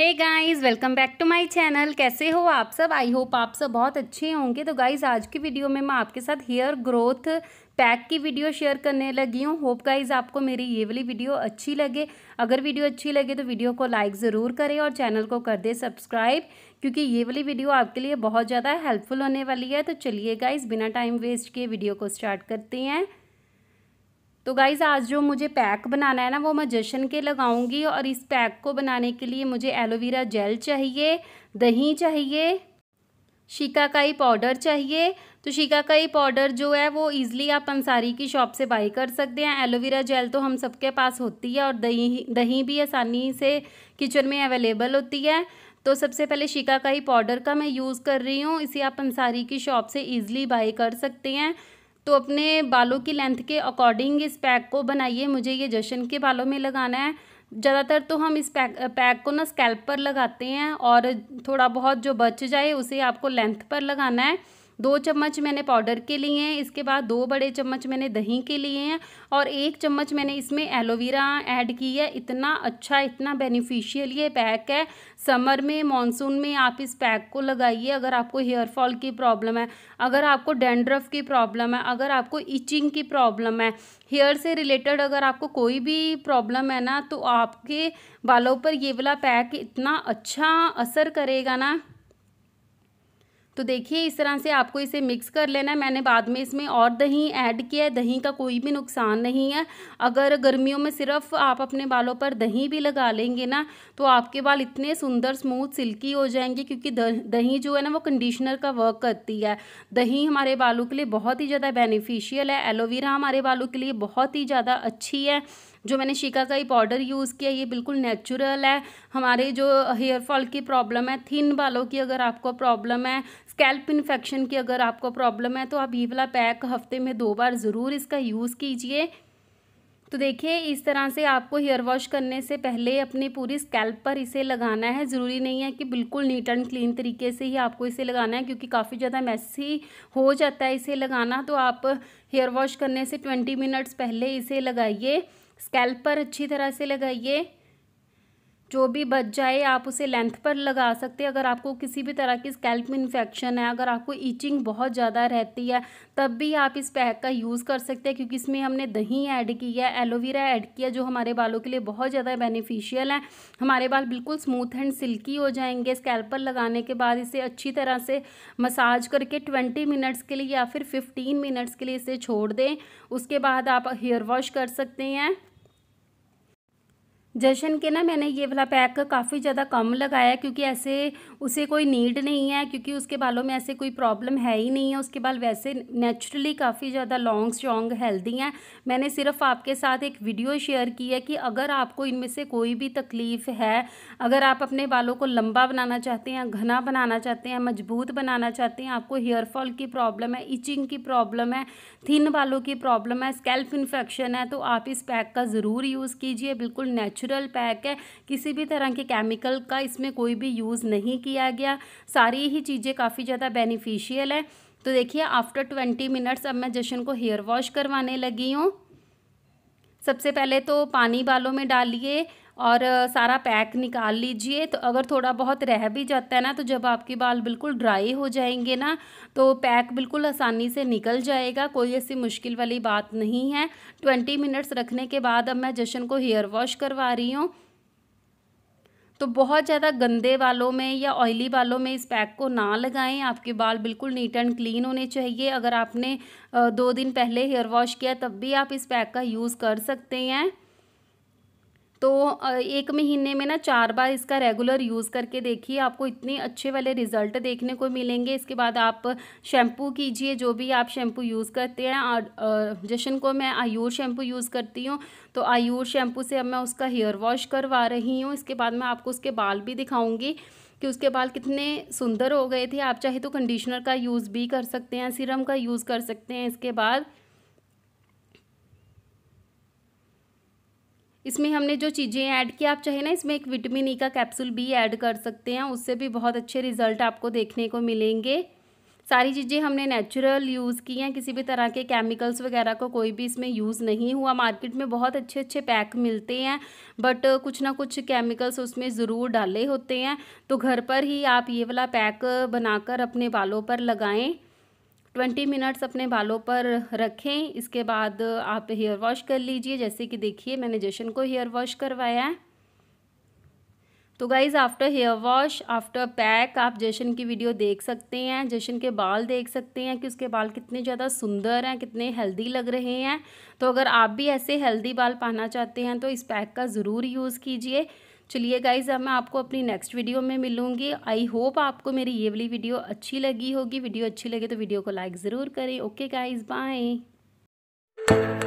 hey guys welcome back to my channel कैसे हो आप सब आई होप आप सब बहुत अच्छे होंगे तो गाइस आज की वीडियो में मैं आपके साथ हेयर ग्रोथ पैक की वीडियो शेयर करने लगी हूँ होप गाइज आपको मेरी ये वाली वीडियो अच्छी लगे अगर वीडियो अच्छी लगे तो वीडियो को लाइक ज़रूर करें और चैनल को कर दे सब्सक्राइब क्योंकि ये वाली वीडियो आपके लिए बहुत ज़्यादा हेल्पफुल होने वाली है तो चलिए गाइज़ बिना टाइम वेस्ट किए वीडियो को स्टार्ट करते हैं तो गाइज़ आज जो मुझे पैक बनाना है ना वो मैं जशन के लगाऊंगी और इस पैक को बनाने के लिए मुझे एलोवेरा जेल चाहिए दही चाहिए शिकाकाई पाउडर चाहिए तो शिकाकाई पाउडर जो है वो इजीली आप अंसारी की शॉप से बाई कर सकते हैं एलोवेरा जेल तो हम सबके पास होती है और दही दही भी आसानी से किचन में अवेलेबल होती है तो सबसे पहले शिकाकाई पाउडर का मैं यूज़ कर रही हूँ इसे आप अंसारी की शॉप से ईज़िली बाई कर सकते हैं तो अपने बालों की लेंथ के अकॉर्डिंग इस पैक को बनाइए मुझे ये जशन के बालों में लगाना है ज़्यादातर तो हम इस पैक पैक को ना स्कैल्प पर लगाते हैं और थोड़ा बहुत जो बच जाए उसे आपको लेंथ पर लगाना है दो चम्मच मैंने पाउडर के लिए हैं इसके बाद दो बड़े चम्मच मैंने दही के लिए हैं और एक चम्मच मैंने इसमें एलोवेरा ऐड की है इतना अच्छा इतना बेनिफिशियल ये पैक है समर में मानसून में आप इस पैक को लगाइए अगर आपको हेयर फॉल की प्रॉब्लम है अगर आपको डेंड्रफ की प्रॉब्लम है अगर आपको इचिंग की प्रॉब्लम है हेयर से रिलेटेड अगर आपको कोई भी प्रॉब्लम है ना तो आपके बालों पर ये वाला पैक इतना अच्छा असर करेगा ना तो देखिए इस तरह से आपको इसे मिक्स कर लेना है मैंने बाद में इसमें और दही ऐड किया है दही का कोई भी नुकसान नहीं है अगर गर्मियों में सिर्फ आप अपने बालों पर दही भी लगा लेंगे ना तो आपके बाल इतने सुंदर स्मूथ सिल्की हो जाएंगे क्योंकि दही जो है ना वो कंडीशनर का वर्क करती है दही हमारे बालों के लिए बहुत ही ज़्यादा बेनिफिशियल है एलोवेरा हमारे बालों के लिए बहुत ही ज़्यादा अच्छी है जो मैंने शिका का ही पाउडर यूज़ किया ये बिल्कुल नेचुरल है हमारे जो हेयर फॉल की प्रॉब्लम है थिन बालों की अगर आपको प्रॉब्लम है स्कैल्प इन्फेक्शन की अगर आपको प्रॉब्लम है तो आप ये वाला पैक हफ्ते में दो बार ज़रूर इसका यूज़ कीजिए तो देखिए इस तरह से आपको हेयर वॉश करने से पहले अपनी पूरी स्कैल्प पर इसे लगाना है ज़रूरी नहीं है कि बिल्कुल नीट एंड क्लीन तरीके से ही आपको इसे लगाना है क्योंकि काफ़ी ज़्यादा मैसी हो जाता है इसे लगाना तो आप हेयर वॉश करने से ट्वेंटी मिनट्स पहले इसे लगाइए स्कैल्प पर अच्छी तरह से लगाइए जो भी बच जाए आप उसे लेंथ पर लगा सकते हैं अगर आपको किसी भी तरह की स्कैल्प में इन्फेक्शन है अगर आपको ईचिंग बहुत ज़्यादा रहती है तब भी आप इस पैक का यूज़ कर सकते हैं क्योंकि इसमें हमने दही ऐड किया है एलोवेरा ऐड किया जो हमारे बालों के लिए बहुत ज़्यादा बेनिफिशियल है हमारे बाल बिल्कुल स्मूथ एंड सिल्की हो जाएंगे स्कैल्प पर लगाने के बाद इसे अच्छी तरह से मसाज करके ट्वेंटी मिनट्स के लिए या फिर फिफ्टीन मिनट्स के लिए इसे छोड़ दें उसके बाद आप हेयर वॉश कर सकते हैं जशन के ना मैंने ये वाला पैक काफ़ी ज़्यादा कम लगाया क्योंकि ऐसे उसे कोई नीड नहीं है क्योंकि उसके बालों में ऐसे कोई प्रॉब्लम है ही नहीं है उसके बाल वैसे नेचुरली काफ़ी ज़्यादा लॉन्ग स्ट्रॉन्ग हेल्दी हैं मैंने सिर्फ आपके साथ एक वीडियो शेयर की है कि अगर आपको इनमें से कोई भी तकलीफ़ है अगर आप अपने बालों को लंबा बनाना चाहते हैं घना बनाना चाहते हैं मजबूत बनाना चाहते हैं आपको हेयरफॉल की प्रॉब्लम है इचिंग की प्रॉब्लम है थिन बालों की प्रॉब्लम है स्कैल्प इन्फेक्शन है तो आप इस पैक का ज़रूर यूज़ कीजिए बिल्कुल नेचुर नेचुरल पैक है किसी भी तरह के केमिकल का इसमें कोई भी यूज़ नहीं किया गया सारी ही चीज़ें काफ़ी ज़्यादा बेनिफिशियल है तो देखिए आफ्टर ट्वेंटी मिनट्स अब मैं जशन को हेयर वॉश करवाने लगी हूँ सबसे पहले तो पानी बालों में डालिए और सारा पैक निकाल लीजिए तो अगर थोड़ा बहुत रह भी जाता है ना तो जब आपके बाल बिल्कुल ड्राई हो जाएंगे ना तो पैक बिल्कुल आसानी से निकल जाएगा कोई ऐसी मुश्किल वाली बात नहीं है ट्वेंटी मिनट्स रखने के बाद अब मैं जशन को हेयर वॉश करवा रही हूँ तो बहुत ज़्यादा गंदे बालों में या ऑयली बालों में इस पैक को ना लगाएं आपके बाल बिल्कुल नीट एंड क्लीन होने चाहिए अगर आपने दो दिन पहले हेयर वॉश किया तब भी आप इस पैक का यूज़ कर सकते हैं तो एक महीने में ना चार बार इसका रेगुलर यूज़ करके देखिए आपको इतने अच्छे वाले रिज़ल्ट देखने को मिलेंगे इसके बाद आप शैम्पू कीजिए जो भी आप शैम्पू यूज़ करते हैं और जशन को मैं आयूर शैम्पू यूज़ करती हूँ तो आयूर शैम्पू से अब मैं उसका हेयर वॉश करवा रही हूँ इसके बाद मैं आपको उसके बाल भी दिखाऊँगी कि उसके बाल कितने सुंदर हो गए थे आप चाहे तो कंडीशनर का यूज़ भी कर सकते हैं सीरम का यूज़ कर सकते हैं इसके बाद इसमें हमने जो चीज़ें ऐड की आप चाहे ना इसमें एक विटामिन ई e का कैप्सूल भी ऐड कर सकते हैं उससे भी बहुत अच्छे रिजल्ट आपको देखने को मिलेंगे सारी चीज़ें हमने नेचुरल यूज़ की हैं किसी भी तरह के केमिकल्स वगैरह को कोई भी इसमें यूज़ नहीं हुआ मार्केट में बहुत अच्छे अच्छे पैक मिलते हैं बट कुछ ना कुछ केमिकल्स उसमें ज़रूर डाले होते हैं तो घर पर ही आप ये वाला पैक बनाकर अपने बालों पर लगाएं ट्वेंटी मिनट्स अपने बालों पर रखें इसके बाद आप हेयर वॉश कर लीजिए जैसे कि देखिए मैंने जशन को हेयर वॉश करवाया है तो guys after hair wash after pack आप जशन की वीडियो देख सकते हैं जशन के बाल देख सकते हैं कि उसके बाल कितने ज़्यादा सुंदर हैं कितने हेल्दी लग रहे हैं तो अगर आप भी ऐसे हेल्दी बाल पाना चाहते हैं तो इस पैक का ज़रूर यूज़ कीजिए चलिए गाइज अब मैं आपको अपनी नेक्स्ट वीडियो में मिलूंगी आई होप आपको मेरी ये वाली वीडियो अच्छी लगी होगी वीडियो अच्छी लगे तो वीडियो को लाइक ज़रूर करें ओके गाइज बाय